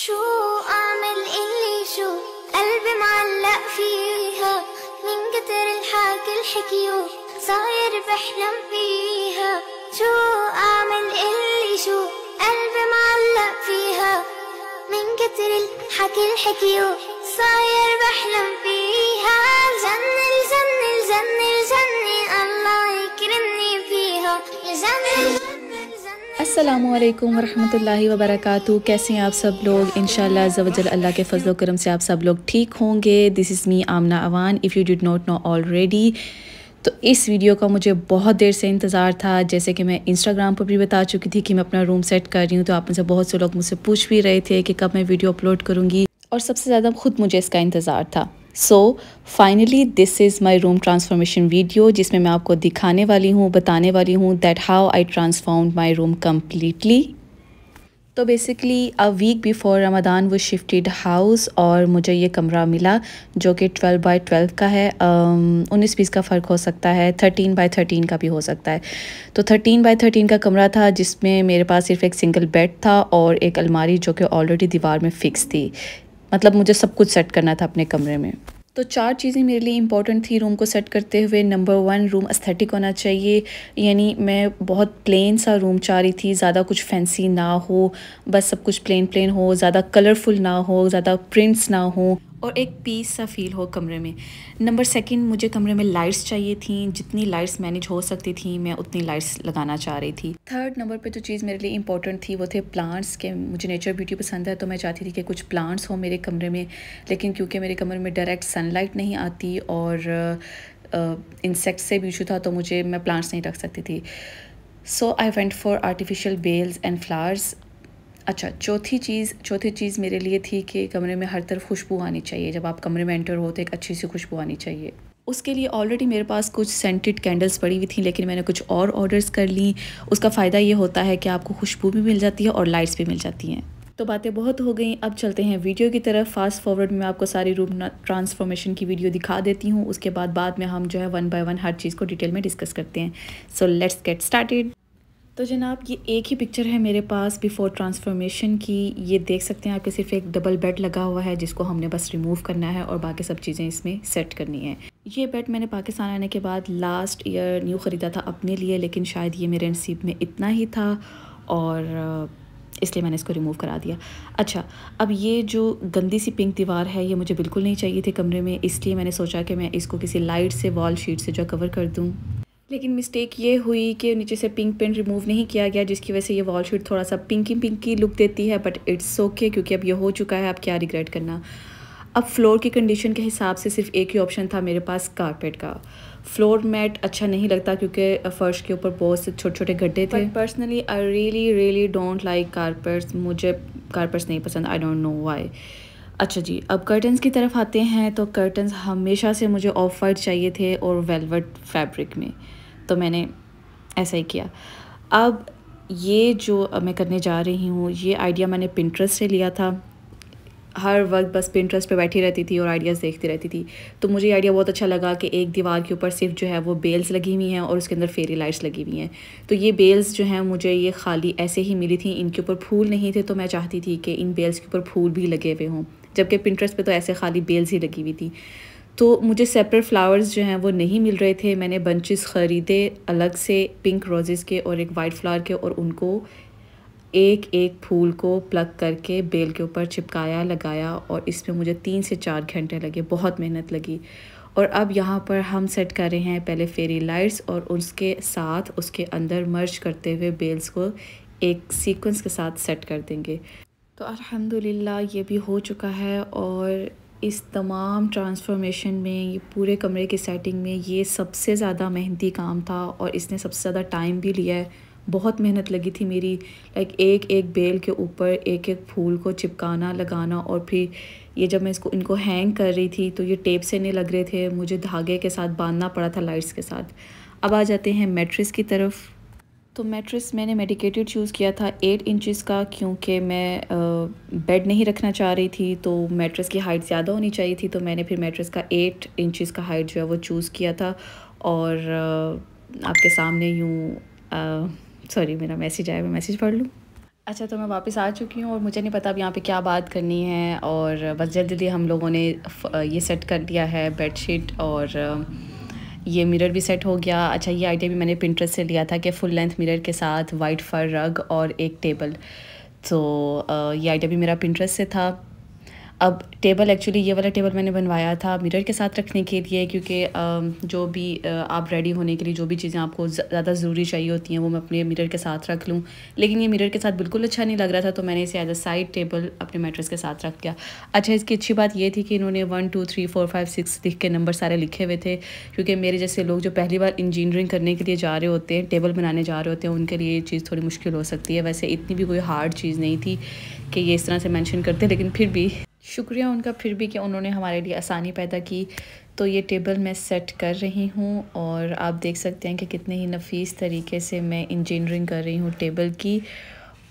شو أعمل اللي شو قلبي معلق فيها من كتر الحكي الحكيو صاير بحلم فيها شو أعمل اللي شو قلبي معلق فيها من كتر الحكي الحكيو صاير بحلم فيها الجنة الجنة الجنة الجنة الله يكرمني فيها الجنة الجنة अस्सलाम वालेकुम रहमतुल्लाहि व बरकातहू कैसे हैं आप सब लोग इन शजल अल्लाह के फजल करम से आप सब लोग ठीक होंगे this is me Amna Awan if you did not know already तो इस वीडियो का मुझे बहुत देर से इंतज़ार था जैसे कि मैं इंस्टाग्राम पर भी बता चुकी थी कि मैं अपना रूम सेट कर रही हूँ तो आप मुझसे बहुत से लोग मुझसे पूछ भी रहे थे कि कब मैं वीडियो अपलोड करूँगी और सबसे ज़्यादा खुद मुझे इसका इंतज़ार था so finally this is my room transformation video जिसमें मैं आपको दिखाने वाली हूँ बताने वाली हूँ that how I transform my room completely तो basically a week before Ramadan वो शिफ्टेड हाउस और मुझे ये कमरा मिला जो कि 12 बाई 12 का है um, उन्नीस बीस का फ़र्क हो सकता है 13 बाय 13 का भी हो सकता है तो 13 बाई 13 का कमरा था जिसमें मेरे पास सिर्फ एक सिंगल बेड था और एक अलमारी जो कि ऑलरेडी दीवार में फ़िक्स थी मतलब मुझे सब कुछ सेट करना था अपने कमरे में तो चार चीज़ें मेरे लिए इंपॉर्टेंट थी रूम को सेट करते हुए नंबर वन रूम अस्थेटिक होना चाहिए यानी मैं बहुत प्लेन सा रूम चाह रही थी ज़्यादा कुछ फैंसी ना हो बस सब कुछ प्लेन प्लेन हो ज़्यादा कलरफुल ना हो ज़्यादा प्रिंट्स ना हो और एक पीस सा फील हो कमरे में नंबर सेकंड मुझे कमरे में लाइट्स चाहिए थी जितनी लाइट्स मैनेज हो सकती थी मैं उतनी लाइट्स लगाना चाह रही थी थर्ड नंबर पे जो चीज़ मेरे लिए इंपॉर्टेंट थी वो थे प्लांट्स के मुझे नेचर ब्यूटी पसंद है तो मैं चाहती थी कि कुछ प्लांट्स हो मेरे कमरे में लेकिन क्योंकि मेरे कमरे में डायरेक्ट सनलाइट नहीं आती और इंसेक्ट से भी इशू था तो मुझे मैं प्लांट्स नहीं रख सकती थी so I went for artificial bells and flowers अच्छा चौथी चीज़ चौथी चीज़ मेरे लिए थी कि कमरे में हर तरफ खुशबू आनी चाहिए जब आप कमरे में एंटर हो तो एक अच्छी सी खुशबू आनी चाहिए उसके लिए ऑलरेडी मेरे पास कुछ सेंटेड कैंडल्स पड़ी हुई थी लेकिन मैंने कुछ और ऑर्डर्स कर ली उसका फ़ायदा ये होता है कि आपको खुशबू भी मिल जाती है और लाइट्स भी मिल जाती हैं तो बातें बहुत हो गई अब चलते हैं वीडियो की तरफ फास्ट फॉरवर्ड में आपको सारी रूम ट्रांसफॉर्मेशन की वीडियो दिखा देती हूँ उसके बाद बाद में हम जो है वन बाय वन हर चीज़ को डिटेल में डिस्कस करते हैं सो लेट्स गेट स्टार्टेड तो जनाब ये एक ही पिक्चर है मेरे पास बिफ़ोर ट्रांसफॉर्मेशन की ये देख सकते हैं आपके सिर्फ एक डबल बेड लगा हुआ है जिसको हमने बस रिमूव करना है और बाकी सब चीज़ें इसमें सेट करनी है ये बेड मैंने पाकिस्तान आने के बाद लास्ट ईयर न्यू ख़रीदा था अपने लिए लेकिन शायद ये मेरे नसीब में इतना ही था और इसलिए मैंने इसको रिमूव करा दिया अच्छा अब ये जो गंदी सी पिंक दीवार है ये मुझे बिल्कुल नहीं चाहिए थी कमरे में इसलिए मैंने सोचा कि मैं इसको किसी लाइट से वॉल शीट से जो कवर कर दूँ लेकिन मिस्टेक ये हुई कि नीचे से पिंक पेंट रिमूव नहीं किया गया जिसकी वजह से ये वॉल शीट थोड़ा सा पिंकी पिंकी लुक देती है बट इट्स ओके क्योंकि अब ये हो चुका है अब क्या रिग्रेट करना अब फ्लोर की कंडीशन के हिसाब से सिर्फ एक ही ऑप्शन था मेरे पास कारपेट का फ्लोर मैट अच्छा नहीं लगता क्योंकि फ़र्श के ऊपर बहुत से छोटे छोटे गड्ढे थे personally I really really don't like carpets मुझे कारपेट्स नहीं पसंद आई डोंट नो वाई अच्छा जी अब कर्टन्स की तरफ आते हैं तो कर्टन्स हमेशा से मुझे ऑफ वाइट चाहिए थे और वेलवेट फैब्रिक में तो मैंने ऐसा ही किया अब ये जो मैं करने जा रही हूँ ये आइडिया मैंने पिंट्रस्ट से लिया था हर वक्त बस पिंट्रस्ट पे बैठी रहती थी और आइडियाज़ देखती रहती थी तो मुझे आइडिया बहुत अच्छा लगा कि एक दीवार के ऊपर सिर्फ जो है वो बेल्स लगी हुई हैं और उसके अंदर फेरी लाइट्स लगी हुई हैं तो ये बेल्स जो हैं मुझे ये खाली ऐसे ही मिली थी इनके ऊपर फूल नहीं थे तो मैं चाहती थी कि इन बेल्स के ऊपर फूल भी लगे हुए हों जबकि पिंट्रस्ट पर तो ऐसे खाली बेल्स ही लगी हुई थी तो मुझे सेपरेट फ्लावर्स जो हैं वो नहीं मिल रहे थे मैंने बंचेस ख़रीदे अलग से पिंक रोजेज़ के और एक वाइट फ्लावर के और उनको एक एक फूल को प्लग करके बेल के ऊपर चिपकाया लगाया और इसमें मुझे तीन से चार घंटे लगे बहुत मेहनत लगी और अब यहाँ पर हम सेट कर रहे हैं पहले फेरी लाइट्स और उसके साथ उसके अंदर मर्ज करते हुए बेल्स को एक सीक्वेंस के साथ सेट कर देंगे तो अलहमदिल्ला ये भी हो चुका है और इस तमाम ट्रांसफॉर्मेशन में ये पूरे कमरे की सेटिंग में ये सबसे ज़्यादा मेहनती काम था और इसने सबसे ज़्यादा टाइम भी लिया है बहुत मेहनत लगी थी मेरी लाइक एक एक बेल के ऊपर एक एक फूल को चिपकाना लगाना और फिर ये जब मैं इसको इनको हैंग कर रही थी तो ये टेप से नहीं लग रहे थे मुझे धागे के साथ बांधना पड़ा था लाइट्स के साथ अब आ जाते हैं मेट्रिस की तरफ तो मैट्रेस मैंने मेडिकेटेड चूज़ किया था एट इंचेस का क्योंकि मैं बेड नहीं रखना चाह रही थी तो मेट्रेस की हाइट ज़्यादा होनी चाहिए थी तो मैंने फिर मेट्रेस का एट इंचज़ का हाइट जो है वो चूज़ किया था और आ, आपके सामने यूँ सॉरी मेरा मैसेज आया मैं मैसेज पढ़ लूँ अच्छा तो मैं वापस आ चुकी हूँ और मुझे नहीं पता अब यहाँ पे क्या बात करनी है और बस जल्दी जल्दी हम लोगों ने ये सेट कर दिया है बेड और ये मिरर भी सेट हो गया अच्छा ये आइडिया भी मैंने पिंट्रेस्ट से लिया था कि फुल लेंथ मिरर के साथ वाइट फर रग और एक टेबल तो ये आइडिया भी मेरा पिंट्रेस्ट से था अब टेबल एक्चुअली ये वाला टेबल मैंने बनवाया था मिरर के साथ रखने के लिए क्योंकि जो भी आप रेडी होने के लिए जो भी चीज़ें आपको ज़्यादा ज़रूरी चाहिए होती हैं वो मैं अपने मिरर के साथ रख लूँ लेकिन ये मिरर के साथ बिल्कुल अच्छा नहीं लग रहा था तो मैंने इसे एज अ साइड टेबल अपने मेट्रेस के साथ रख दिया अच्छा इसकी अच्छी बात ये थी कि इन्होंने one two three four five six लिख के नंबर सारे लिखे हुए थे क्योंकि मेरे जैसे लोग जो पहली बार इंजीनियरिंग करने के लिए जा रहे होते हैं टेबल बनाने जा रहे होते हैं उनके लिए ये चीज़ थोड़ी मुश्किल हो सकती है वैसे इतनी भी कोई हार्ड चीज़ नहीं थी कि ये इस तरह से मैंशन करते लेकिन फिर भी शुक्रिया उनका फिर भी कि उन्होंने हमारे लिए आसानी पैदा की तो ये टेबल मैं सेट कर रही हूँ और आप देख सकते हैं कि कितने ही नफीस तरीके से मैं इंजीनियरिंग कर रही हूँ टेबल की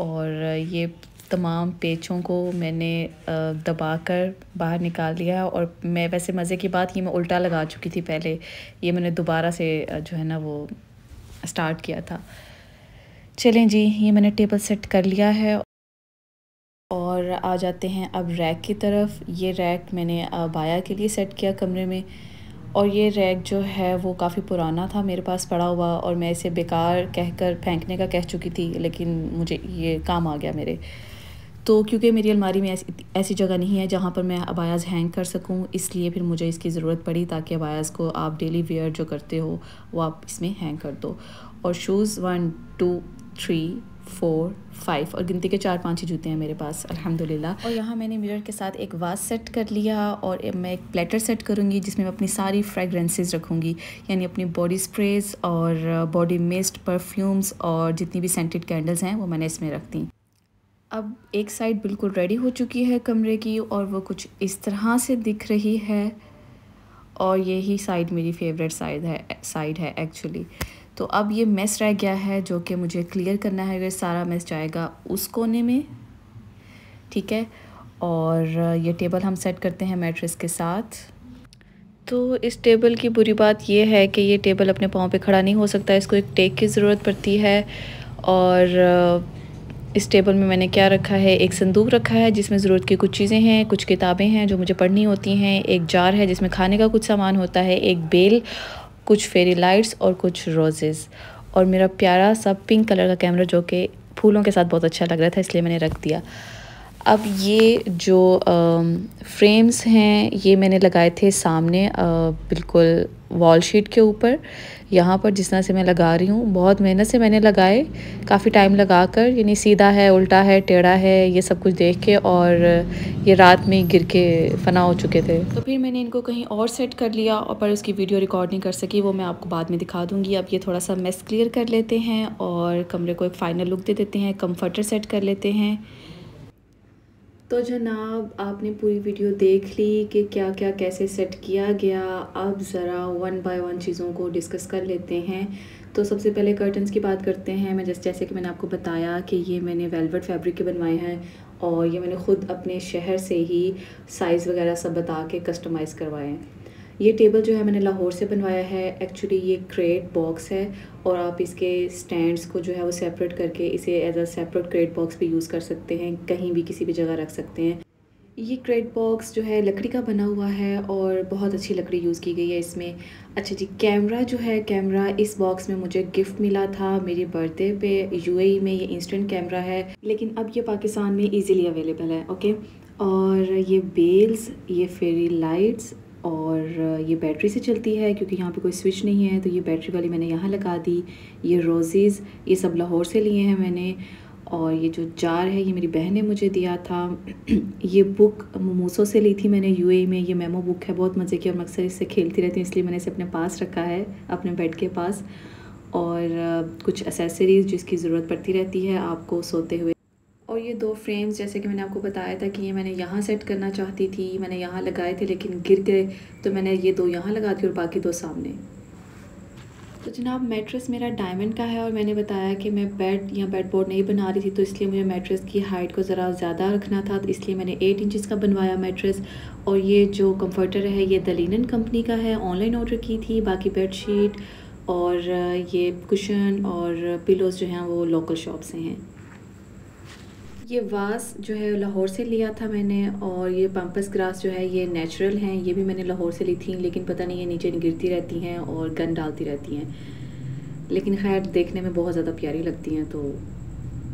और ये तमाम पेचों को मैंने दबा कर बाहर निकाल लिया और मैं वैसे मज़े की बात ये मैं उल्टा लगा चुकी थी पहले ये मैंने दोबारा से जो है ना वो स्टार्ट किया था चलें जी ये मैंने टेबल सेट कर लिया है और आ जाते हैं अब रैक की तरफ ये रैक मैंने बाया के लिए सेट किया कमरे में और ये रैक जो है वो काफ़ी पुराना था मेरे पास पड़ा हुआ और मैं इसे बेकार कहकर फेंकने का कह चुकी थी लेकिन मुझे ये काम आ गया मेरे तो क्योंकि मेरी अलमारी में ऐसी ऐसी जगह नहीं है जहाँ पर मैं अबायाज़ हैंग कर सकूँ इसलिए फिर मुझे इसकी ज़रूरत पड़ी ताकि अबायास को आप डेली वेयर जो करते हो वो आप इसमें हैंग कर दो और shoes one two three four five और गिनती के चार पांच ही जूते हैं मेरे पास अल्हम्दुलिल्लाह और यहाँ मैंने मिरर के साथ एक वास सेट कर लिया और मैं एक प्लेटर सेट करूँगी जिसमें मैं अपनी सारी फ्रेगरेंसेस रखूँगी यानी अपनी बॉडी स्प्रेज और बॉडी मिस्ट परफ्यूम्स और जितनी भी सेंटेड कैंडल्स हैं वो मैंने इसमें रख दी अब एक साइड बिल्कुल रेडी हो चुकी है कमरे की और वो कुछ इस तरह से दिख रही है और यही साइड मेरी फेवरेट साइड है साइड है एक्चुअली तो अब ये मेस रह गया है जो कि मुझे क्लियर करना है अगर सारा मेस जाएगा उस कोने में ठीक है और ये टेबल हम सेट करते हैं मैट्रेस के साथ तो इस टेबल की बुरी बात यह है कि ये टेबल अपने पाँव पे खड़ा नहीं हो सकता इसको एक टेक की ज़रूरत पड़ती है और इस टेबल में मैंने क्या रखा है एक संदूक रखा है जिसमें ज़रूरत की कुछ चीज़ें हैं कुछ किताबें हैं जो मुझे पढ़नी होती हैं एक जार है जिसमें खाने का कुछ सामान होता है एक बेल कुछ फेरी लाइट्स और कुछ रोजेज़ और मेरा प्यारा सा पिंक कलर का कैमरा जो कि फूलों के साथ बहुत अच्छा लग रहा था इसलिए मैंने रख दिया अब ये जो आ, फ्रेम्स हैं ये मैंने लगाए थे सामने आ, बिल्कुल वॉल शीट के ऊपर यहाँ पर जिस तरह से मैं लगा रही हूँ बहुत मेहनत से मैंने लगाए काफ़ी टाइम लगा कर यानी सीधा है उल्टा है टेढ़ा है ये सब कुछ देख के और ये रात में गिर के फना हो चुके थे तो फिर मैंने इनको कहीं और सेट कर लिया और पर उसकी वीडियो रिकॉर्ड नहीं कर सकी वो मैं आपको बाद में दिखा दूँगी अब ये थोड़ा सा मेस क्लियर कर लेते हैं और कमरे को एक फ़ाइनल लुक दे देते हैं कम्फर्टर सेट कर लेते हैं तो जनाब आपने पूरी वीडियो देख ली कि क्या क्या कैसे सेट किया गया अब ज़रा वन बाय वन चीज़ों को डिस्कस कर लेते हैं तो सबसे पहले कर्टन्स की बात करते हैं मैं जैसे जैसे कि मैंने आपको बताया कि ये मैंने वेलवेट फैब्रिक के बनवाए हैं और ये मैंने ख़ुद अपने शहर से ही साइज़ वगैरह सब बता के कस्टमाइज़ करवाए हैं ये टेबल जो है मैंने लाहौर से बनवाया है एक्चुअली ये क्रेट बॉक्स है और आप इसके स्टैंड्स को जो है वो सेपरेट करके इसे as a separate crate box भी यूज़ कर सकते हैं कहीं भी किसी भी जगह रख सकते हैं ये क्रेट बॉक्स जो है लकड़ी का बना हुआ है और बहुत अच्छी लकड़ी यूज़ की गई है इसमें अच्छा जी कैमरा जो है कैमरा इस बॉक्स में मुझे गिफ्ट मिला था मेरे बर्थडे पे यूएई e में ये इंस्टेंट कैमरा है लेकिन अब ये पाकिस्तान में इजीली अवेलेबल है ओके और ये बेल्स ये फेरी लाइट्स और ये बैटरी से चलती है क्योंकि यहाँ पे कोई स्विच नहीं है तो ये बैटरी वाली मैंने यहाँ लगा दी ये रोजेज़ ये सब लाहौर से लिए हैं मैंने और ये जो जार है ये मेरी बहन ने मुझे दिया था ये बुक मोमोसो से ली थी मैंने यूएई में ये मेमो बुक है बहुत मज़े की और अक्सर इससे खेलती रहती हूँ इसलिए मैंने इसे अपने पास रखा है अपने बेड के पास और कुछ एसेसरीज़ जिसकी ज़रूरत पड़ती रहती है आपको सोते हुए और ये दो फ्रेम्स जैसे कि मैंने आपको बताया था कि ये मैंने यहाँ सेट करना चाहती थी मैंने यहाँ लगाए थे लेकिन गिर गए तो मैंने ये दो यहाँ लगा दी और बाकी दो सामने तो जनाब मेट्रेस मेरा डायमंड का है और मैंने बताया कि मैं बेड या बेड बोर्ड नहीं बना रही थी तो इसलिए मुझे मेट्रेस की हाइट को ज़रा ज़्यादा रखना था तो इसलिए मैंने एट इंचज़ का बनवाया मेट्रेस और ये जो कम्फर्टर है ये दलिन कंपनी का है ऑनलाइन ऑर्डर की थी बाकी बेड और ये कुशन और पिलोज़ जो हैं वो लोकल शॉप से हैं ये वास जो है लाहौर से लिया था मैंने और ये पम्पस ग्रास जो है ये नेचुरल हैं ये भी मैंने लाहौर से ली थी लेकिन पता नहीं ये नीचे गिरती रहती हैं और गन डालती रहती हैं लेकिन खैर देखने में बहुत ज़्यादा प्यारी लगती हैं तो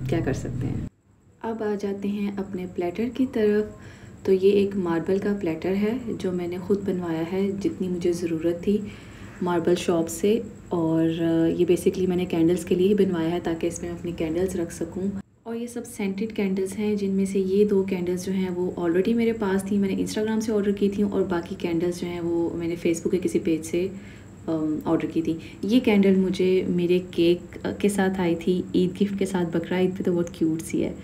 क्या कर सकते हैं अब आ जाते हैं अपने प्लेटर की तरफ तो ये एक मार्बल का प्लेटर है जो मैंने ख़ुद बनवाया है जितनी मुझे ज़रूरत थी मार्बल शॉप से और ये बेसिकली मैंने कैंडल्स के लिए ही बनवाया है ताकि इसमें अपनी कैंडल्स रख सकूँ और ये सब सेंटेड कैंडल्स हैं जिनमें से ये दो कैंडल्स जो हैं वो ऑलरेडी मेरे पास थी मैंने इंस्टाग्राम से ऑर्डर की थी और बाकी कैंडल्स जो हैं वो मैंने फेसबुक के किसी पेज से ऑर्डर um, की थी ये कैंडल मुझे मेरे केक uh, के साथ आई थी ईद गिफ्ट के साथ बकरा ईद पे तो बहुत क्यूट सी है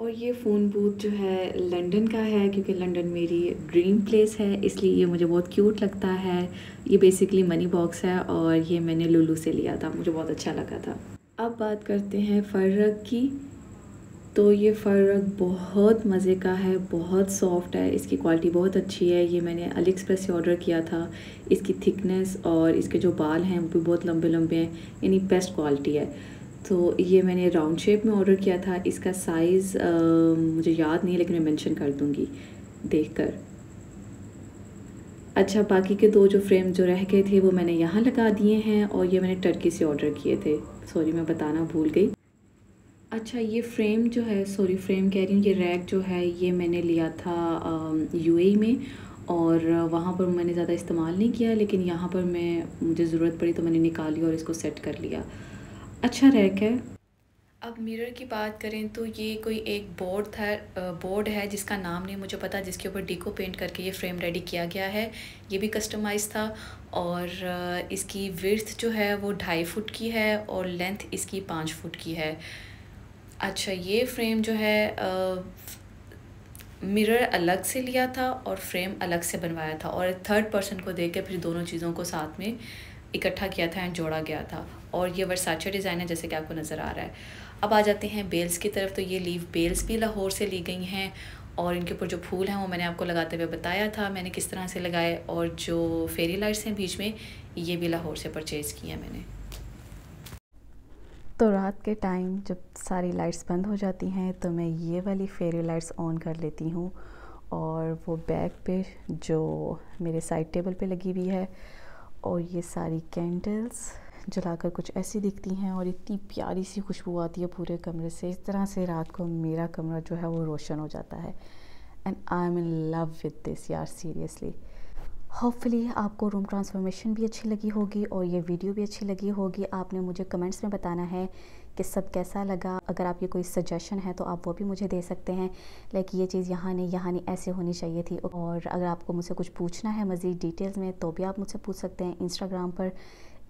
और ये फ़ोन बूथ जो है लंदन का है क्योंकि लंदन मेरी ड्रीम प्लेस है इसलिए ये मुझे बहुत क्यूट लगता है ये बेसिकली मनी बॉक्स है और ये मैंने लुलू से लिया था मुझे बहुत अच्छा लगा था अब बात करते हैं फ़र्रक की तो ये फ़र्क बहुत मज़े का है बहुत सॉफ्ट है इसकी क्वालिटी बहुत अच्छी है ये मैंने अली एक्सप्रेस से ऑर्डर किया था इसकी थिकनेस और इसके जो बाल हैं वो भी बहुत लंबे लंबे हैं यानी बेस्ट क्वालिटी है तो ये मैंने राउंड शेप में ऑर्डर किया था इसका साइज़ मुझे याद नहीं है लेकिन मैं मैंशन कर दूँगी देख कर अच्छा बाकी के दो जो फ्रेम जो रह गए थे वो मैंने यहाँ लगा दिए हैं और ये मैंने टर्की से ऑर्डर किए थे सॉरी मैं बताना भूल गई अच्छा ये फ्रेम जो है सॉरी फ्रेम कह रही हूँ ये रैक जो है ये मैंने लिया था यूएई में और वहाँ पर मैंने ज़्यादा इस्तेमाल नहीं किया लेकिन यहाँ पर मैं मुझे ज़रूरत पड़ी तो मैंने निकाली और इसको सेट कर लिया अच्छा रैक है अब मिरर की बात करें तो ये कोई एक बोर्ड था बोर्ड है जिसका नाम नहीं मुझे पता जिसके ऊपर डिको पेंट करके ये फ्रेम रेडी किया गया है ये भी कस्टमाइज था और इसकी विर्थ जो है वो ढाई फुट की है और लेंथ इसकी पाँच फुट की है अच्छा ये फ्रेम जो है मिरर अलग से लिया था और फ्रेम अलग से बनवाया था और थर्ड पर्सन को देख के फिर दोनों चीज़ों को साथ में इकट्ठा किया था एंड जोड़ा गया था और ये वर्साचा डिज़ाइन है जैसे कि आपको नज़र आ रहा है अब आ जाते हैं बेल्स की तरफ तो ये लीव बेल्स भी लाहौर से ली गई हैं और इनके ऊपर जो फूल हैं वो मैंने आपको लगाते हुए बताया था मैंने किस तरह से लगाए और जो फेरी लाइट्स हैं बीच में ये भी लाहौर से परचेज़ किए हैं मैंने तो रात के टाइम जब सारी लाइट्स बंद हो जाती हैं तो मैं ये वाली फेरी लाइट्स ऑन कर लेती हूँ और वो बैग पे जो मेरे साइड टेबल पे लगी हुई है और ये सारी कैंडल्स जलाकर कुछ ऐसी दिखती हैं और इतनी प्यारी सी खुशबू आती है पूरे कमरे से इस तरह से रात को मेरा कमरा जो है वो रोशन हो जाता है and I am in love with this यार सीरियसली होपफुली आपको रूम ट्रांसफॉर्मेशन भी अच्छी लगी होगी और ये वीडियो भी अच्छी लगी होगी आपने मुझे कमेंट्स में बताना है कि सब कैसा लगा अगर आपकी कोई सजेशन है तो आप वो भी मुझे दे सकते हैं लाइक ये चीज़ यहाँ नहीं यहाँ नहीं ऐसे होनी चाहिए थी और अगर आपको मुझसे कुछ पूछना है मज़ीद डिटेल्स में तो भी आप मुझसे पूछ सकते हैं इंस्टाग्राम पर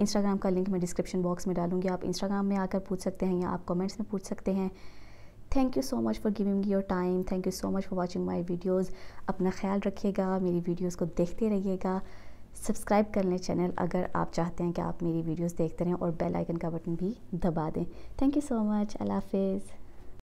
इंस्टाग्राम का लिंक मैं डिस्क्रिप्शन बॉक्स में डालूँगी आप इंस्टाग्राम में आकर पूछ सकते हैं या आप कमेंट्स में पूछ सकते हैं thank you so much for giving your time thank you so much for watching my videos अपना ख्याल रखिएगा मेरी वीडियोज़ को देखते रहिएगा सब्सक्राइब कर लें चैनल अगर आप चाहते हैं कि आप मेरी वीडियोस देखते रहें और बेल आइकन का बटन भी दबा दें थैंक यू सो मच अल्लाह हाफिज़